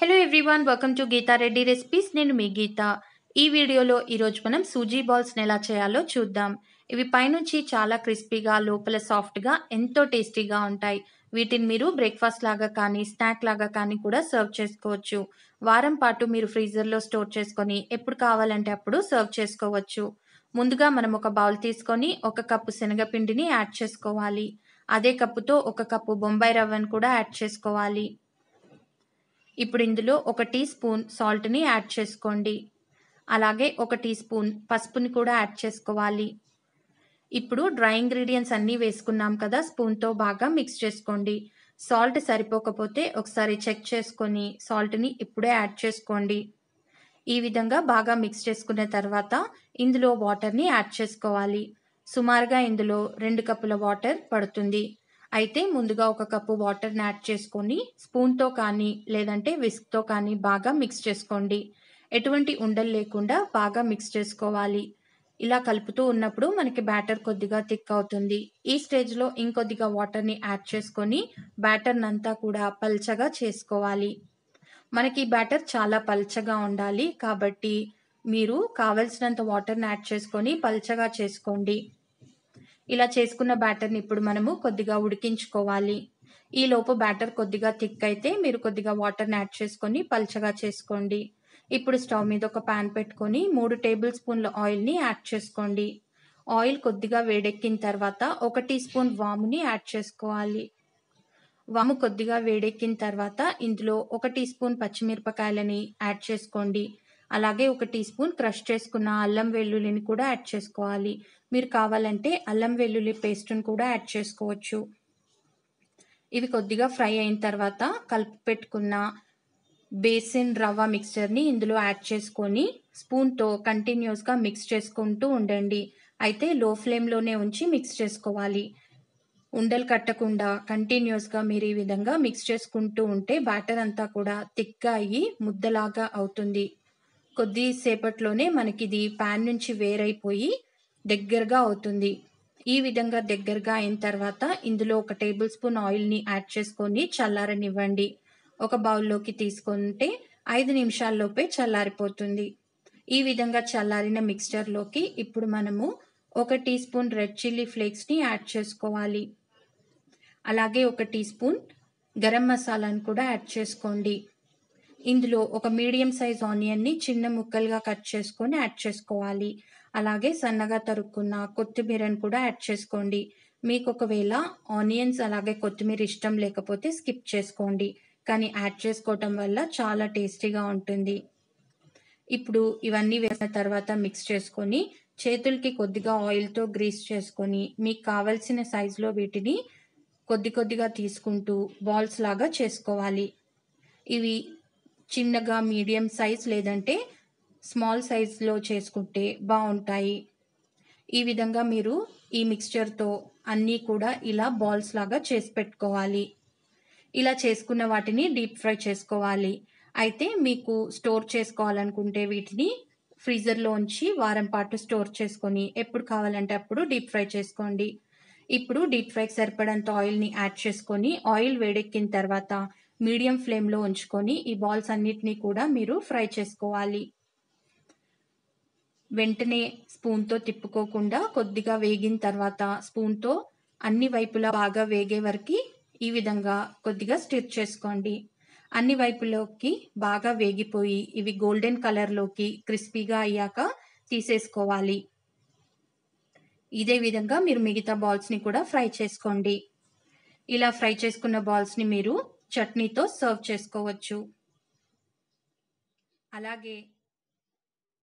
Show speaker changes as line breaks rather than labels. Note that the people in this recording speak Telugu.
hello everyone welcome to Geeta Reddy recipes నేను మీ గీత ఈ వీడియోలో ఈరోజు మనం సూజీ బాల్స్ని ఎలా చేయాలో చూద్దాం ఇవి పైనుంచి చాలా క్రిస్పీగా లోపల సాఫ్ట్గా ఎంతో టేస్టీగా ఉంటాయి వీటిని మీరు బ్రేక్ఫాస్ట్ లాగా కానీ స్నాక్ లాగా కానీ కూడా సర్వ్ చేసుకోవచ్చు వారం పాటు మీరు ఫ్రీజర్లో స్టోర్ చేసుకొని ఎప్పుడు కావాలంటే అప్పుడు సర్వ్ చేసుకోవచ్చు ముందుగా మనం ఒక బౌల్ తీసుకొని ఒక కప్పు శనగపిండిని యాడ్ చేసుకోవాలి అదే కప్పుతో ఒక కప్పు బొంబాయి రవ్వను కూడా యాడ్ చేసుకోవాలి ఇప్పుడు ఇందులో ఒక టీ స్పూన్ సాల్ట్ని యాడ్ చేసుకోండి అలాగే ఒక టీ స్పూన్ పసుపుని కూడా యాడ్ చేసుకోవాలి ఇప్పుడు డ్రై ఇంగ్రీడియంట్స్ అన్నీ వేసుకున్నాం కదా స్పూన్తో బాగా మిక్స్ చేసుకోండి సాల్ట్ సరిపోకపోతే ఒకసారి చెక్ చేసుకొని సాల్ట్ని ఇప్పుడే యాడ్ చేసుకోండి ఈ విధంగా బాగా మిక్స్ చేసుకున్న తర్వాత ఇందులో వాటర్ని యాడ్ చేసుకోవాలి సుమారుగా ఇందులో రెండు కప్పుల వాటర్ పడుతుంది అయితే ముందుగా ఒక కప్పు వాటర్ని యాడ్ చేసుకొని స్పూన్తో కానీ లేదంటే విస్క్తో కానీ బాగా మిక్స్ చేసుకోండి ఎటువంటి ఉండలు లేకుండా బాగా మిక్స్ చేసుకోవాలి ఇలా కలుపుతూ ఉన్నప్పుడు మనకి బ్యాటర్ కొద్దిగా థిక్ అవుతుంది ఈ స్టేజ్లో ఇంకొద్దిగా వాటర్ని యాడ్ చేసుకొని అంతా కూడా పల్చగా చేసుకోవాలి మనకి బ్యాటర్ చాలా పల్చగా ఉండాలి కాబట్టి మీరు కావలసినంత వాటర్ని యాడ్ చేసుకొని పల్చగా చేసుకోండి ఇలా చేసుకున్న బ్యాటర్ని ఇప్పుడు మనము కొద్దిగా ఉడికించుకోవాలి ఈ లోపు బ్యాటర్ కొద్దిగా థిక్ అయితే మీరు కొద్దిగా వాటర్ని యాడ్ చేసుకొని పల్చగా చేసుకోండి ఇప్పుడు స్టవ్ మీద ఒక పాన్ పెట్టుకొని మూడు టేబుల్ స్పూన్ల ఆయిల్ని యాడ్ చేసుకోండి ఆయిల్ కొద్దిగా వేడెక్కిన తర్వాత ఒక టీ స్పూన్ వాముని యాడ్ చేసుకోవాలి వాము కొద్దిగా వేడెక్కిన తర్వాత ఇందులో ఒక టీ స్పూన్ పచ్చిమిరపకాయలని యాడ్ చేసుకోండి అలాగే ఒక టీ స్పూన్ క్రష్ చేసుకున్న అల్లం వెల్లుల్లిని కూడా యాడ్ చేసుకోవాలి మీరు కావాలంటే అల్లం వెల్లుల్లి పేస్ట్ని కూడా యాడ్ చేసుకోవచ్చు ఇవి కొద్దిగా ఫ్రై అయిన తర్వాత కలిపి పెట్టుకున్న బేసిన్ రవ్వ మిక్స్చర్ని ఇందులో యాడ్ చేసుకొని స్పూన్తో కంటిన్యూస్గా మిక్స్ చేసుకుంటూ ఉండండి అయితే లో ఫ్లేమ్లోనే ఉంచి మిక్స్ చేసుకోవాలి ఉండలు కట్టకుండా కంటిన్యూస్గా మీరు ఈ విధంగా మిక్స్ చేసుకుంటూ ఉంటే బ్యాటర్ అంతా కూడా థిక్గా అయ్యి ముద్దలాగా అవుతుంది కొద్దిసేపట్లోనే మనకి ఇది ప్యాన్ నుంచి వేరైపోయి దగ్గరగా అవుతుంది ఈ విధంగా దగ్గరగా అయిన తర్వాత ఇందులో ఒక టేబుల్ స్పూన్ ఆయిల్ని యాడ్ చేసుకొని చల్లారనివ్వండి ఒక బౌల్లోకి తీసుకుంటే ఐదు నిమిషాల్లోపే చల్లారిపోతుంది ఈ విధంగా చల్లారిన మిక్స్చర్లోకి ఇప్పుడు మనము ఒక టీ స్పూన్ రెడ్ చిల్లీ ఫ్లేక్స్ని యాడ్ చేసుకోవాలి అలాగే ఒక టీ స్పూన్ గరం మసాలాను కూడా యాడ్ చేసుకోండి ఇందులో ఒక మీడియం సైజ్ ఆనియన్ని చిన్న ముక్కలుగా కట్ చేసుకొని యాడ్ చేసుకోవాలి అలాగే సన్నగా తరుక్కున్న కొత్తిమీరని కూడా యాడ్ చేసుకోండి మీకు ఒకవేళ ఆనియన్స్ అలాగే కొత్తిమీర ఇష్టం లేకపోతే స్కిప్ చేసుకోండి కానీ యాడ్ చేసుకోవటం వల్ల చాలా టేస్టీగా ఉంటుంది ఇప్పుడు ఇవన్నీ వేసిన తర్వాత మిక్స్ చేసుకొని చేతులకి కొద్దిగా ఆయిల్తో గ్రీస్ చేసుకొని మీకు కావలసిన సైజులో వీటిని కొద్ది కొద్దిగా తీసుకుంటూ బాల్స్ లాగా చేసుకోవాలి ఇవి చిన్నగా మీడియం సైజ్ లేదంటే స్మాల్ సైజ్లో చేసుకుంటే బాగుంటాయి ఈ విధంగా మీరు ఈ మిక్స్చర్తో అన్నీ కూడా ఇలా బాల్స్ లాగా చేసి పెట్టుకోవాలి ఇలా చేసుకున్న వాటిని డీప్ ఫ్రై చేసుకోవాలి అయితే మీకు స్టోర్ చేసుకోవాలనుకుంటే వీటిని ఫ్రీజర్లో ఉంచి వారం పాటు స్టోర్ చేసుకొని ఎప్పుడు కావాలంటే అప్పుడు డీప్ ఫ్రై చేసుకోండి ఇప్పుడు డీప్ ఫ్రైకి సరిపడంత ఆయిల్ని యాడ్ చేసుకొని ఆయిల్ వేడెక్కిన తర్వాత మీడియం ఫ్లేమ్లో ఉంచుకొని ఈ బాల్స్ అన్నిటినీ కూడా మీరు ఫ్రై చేసుకోవాలి వెంటనే స్పూన్తో తిప్పుకోకుండా కొద్దిగా వేగిన తర్వాత స్పూన్తో అన్ని వైపులా బాగా వేగే వరకు ఈ విధంగా కొద్దిగా స్టిర్ చేసుకోండి అన్ని వైపులోకి బాగా వేగిపోయి ఇవి గోల్డెన్ కలర్లోకి క్రిస్పీగా అయ్యాక తీసేసుకోవాలి ఇదే విధంగా మీరు మిగతా బాల్స్ని కూడా ఫ్రై చేసుకోండి ఇలా ఫ్రై చేసుకున్న బాల్స్ని మీరు చట్నీ తో సర్వ్ చేసుకోవచ్చు అలాగే